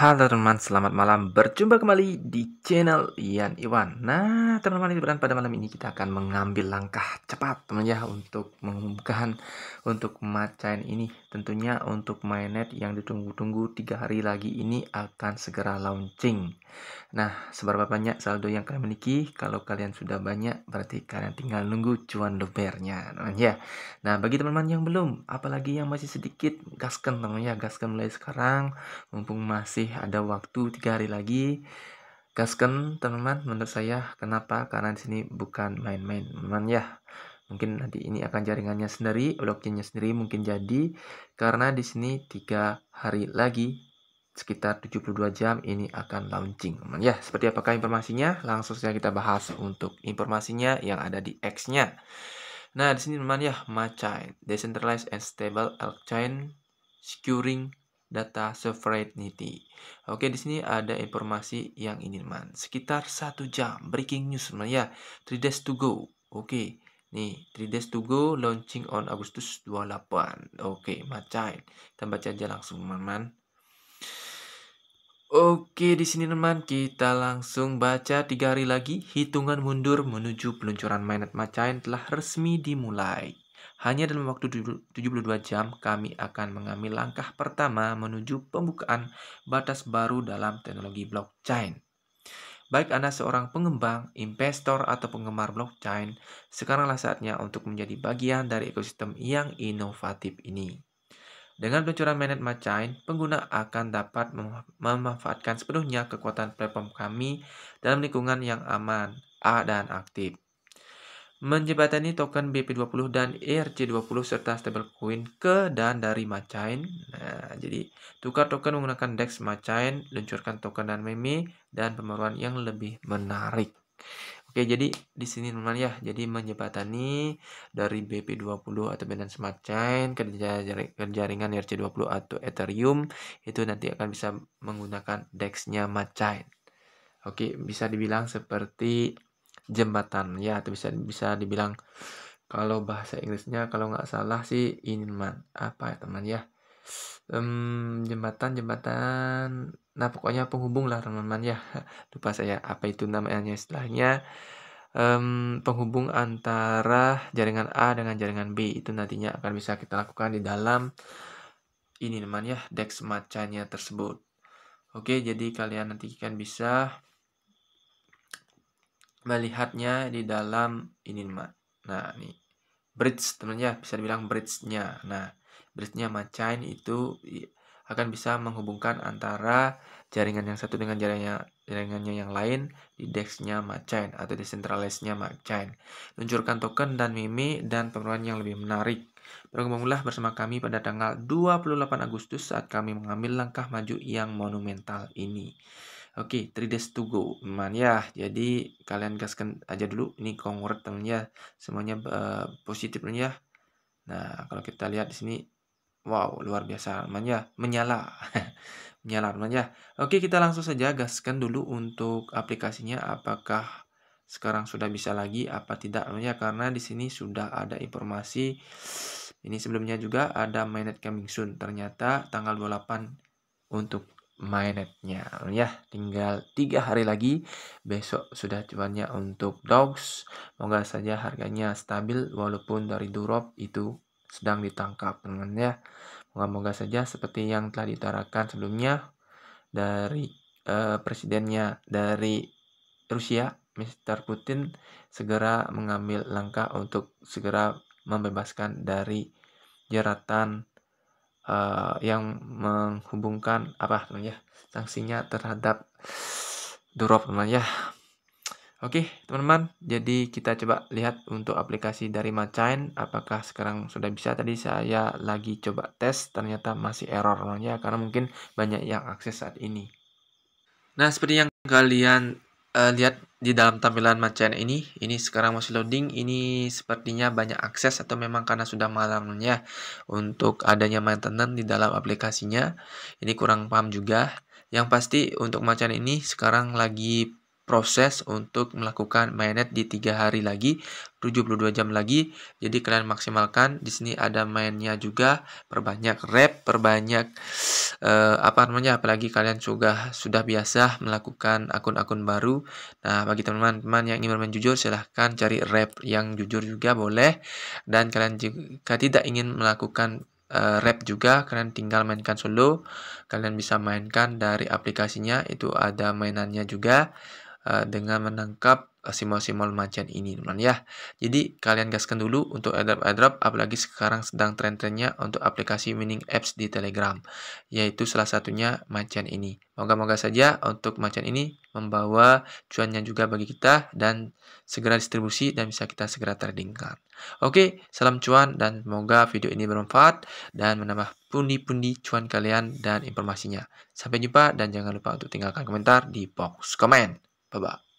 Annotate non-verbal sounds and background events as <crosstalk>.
Halo teman-teman, selamat malam. Berjumpa kembali di channel Ian Iwan. Nah, teman-teman liburan pada malam ini kita akan mengambil langkah cepat teman teman ya untuk mengumumkan untuk macan ini. Tentunya untuk mainnet yang ditunggu-tunggu tiga hari lagi ini akan segera launching. Nah, seberapa banyak saldo yang kalian miliki? Kalau kalian sudah banyak, berarti kalian tinggal nunggu cuan dobernya, teman ya. Nah, bagi teman-teman yang belum, apalagi yang masih sedikit, gaskan teman ya, gaskan mulai sekarang mumpung masih masih ada waktu tiga hari lagi gasken teman-teman menurut saya kenapa karena di sini bukan main-main teman teman ya mungkin nanti ini akan jaringannya sendiri blockchainnya sendiri mungkin jadi karena di sini tiga hari lagi sekitar 72 jam ini akan launching teman teman ya seperti apakah informasinya langsung saja kita bahas untuk informasinya yang ada di X nya nah di sini teman ya machain decentralized and stable altcoin securing data sovereignty. Oke, di sini ada informasi yang ini, man. Sekitar satu jam breaking news, man ya. 3 days to go. Oke. Nih, 3 days to go launching on Agustus 28. Oke, macain. Kita baca aja langsung, man. teman Oke, di sini teman kita langsung baca tiga hari lagi hitungan mundur menuju peluncuran mainnet Macain telah resmi dimulai. Hanya dalam waktu 72 jam kami akan mengambil langkah pertama menuju pembukaan batas baru dalam teknologi blockchain. Baik Anda seorang pengembang, investor, atau penggemar blockchain, sekaranglah saatnya untuk menjadi bagian dari ekosistem yang inovatif ini. Dengan peluncuran Manet machine, pengguna akan dapat memanfaatkan sepenuhnya kekuatan platform kami dalam lingkungan yang aman, A, dan aktif menjembatani token BP20 dan ERC20 serta stablecoin ke dan dari Machain. Nah, jadi tukar token menggunakan DEX Machain, luncurkan token dan meme dan pembaruan yang lebih menarik. Oke, jadi di sini teman ya, jadi menjembatani dari BP20 atau Binance Smart Chain ke jaringan ERC20 atau Ethereum itu nanti akan bisa menggunakan DEX-nya Machain. Oke, bisa dibilang seperti jembatan ya itu bisa bisa dibilang kalau bahasa Inggrisnya kalau nggak salah sih inman apa ya teman ya um, jembatan jembatan nah pokoknya penghubung lah teman-teman ya <laughs> lupa saya apa itu namanya istilahnya um, penghubung antara jaringan A dengan jaringan B itu nantinya akan bisa kita lakukan di dalam ini teman ya dex macanya tersebut oke jadi kalian nanti kan bisa melihatnya di dalam ini mak. Nah, ini bridge temennya bisa dibilang bridge-nya. Nah, bridge-nya macain itu akan bisa menghubungkan antara jaringan yang satu dengan jaringannya jaringannya yang lain di dex dex-nya macain atau di centralized-nya macain. Luncurkan token dan meme dan pemenuhan yang lebih menarik. Bergabunglah bersama kami pada tanggal 28 Agustus saat kami mengambil langkah maju yang monumental ini. Oke, okay, 3 days to go. Man ya, jadi kalian gaskan aja dulu ini ya, semuanya uh, positif ya. Nah, kalau kita lihat di sini wow, luar biasa man ya, menyala. <laughs> menyala man ya. Oke, okay, kita langsung saja gaskan dulu untuk aplikasinya apakah sekarang sudah bisa lagi apa tidak man ya karena di sini sudah ada informasi ini sebelumnya juga ada mainnet coming soon. Ternyata tanggal 28 untuk mainetnya, ya tinggal tiga hari lagi besok sudah cuannya untuk dogs semoga saja harganya stabil walaupun dari durop itu sedang ditangkap teman ya moga-moga saja seperti yang telah ditarakan sebelumnya dari uh, presidennya dari Rusia Mr. Putin segera mengambil langkah untuk segera membebaskan dari jeratan uh, yang menghubungkan apa namanya sanksinya terhadap drop teman ya Oke teman-teman jadi kita coba lihat untuk aplikasi dari Macain apakah sekarang sudah bisa tadi saya lagi coba tes ternyata masih error teman ya karena mungkin banyak yang akses saat ini Nah seperti yang kalian uh, lihat di dalam tampilan macan ini, ini sekarang masih loading, ini sepertinya banyak akses atau memang karena sudah malamnya untuk adanya maintenance di dalam aplikasinya. Ini kurang paham juga. Yang pasti untuk macan ini sekarang lagi proses untuk melakukan mainnet di tiga hari lagi 72 jam lagi jadi kalian maksimalkan di sini ada mainnya juga perbanyak rep perbanyak uh, apa namanya apalagi kalian juga sudah biasa melakukan akun-akun baru nah bagi teman-teman yang ingin bermain jujur silahkan cari rep yang jujur juga boleh dan kalian jika tidak ingin melakukan uh, rap juga kalian tinggal mainkan solo kalian bisa mainkan dari aplikasinya itu ada mainannya juga uh, dengan menangkap simbol-simbol macan ini teman ya. Jadi kalian gaskan dulu untuk airdrop airdrop apalagi sekarang sedang tren-trennya untuk aplikasi mining apps di Telegram yaitu salah satunya macan ini. Moga-moga saja untuk macan ini membawa cuannya juga bagi kita dan segera distribusi dan bisa kita segera tradingkan. Oke, salam cuan dan semoga video ini bermanfaat dan menambah pundi-pundi cuan kalian dan informasinya. Sampai jumpa dan jangan lupa untuk tinggalkan komentar di box komen. Bye-bye.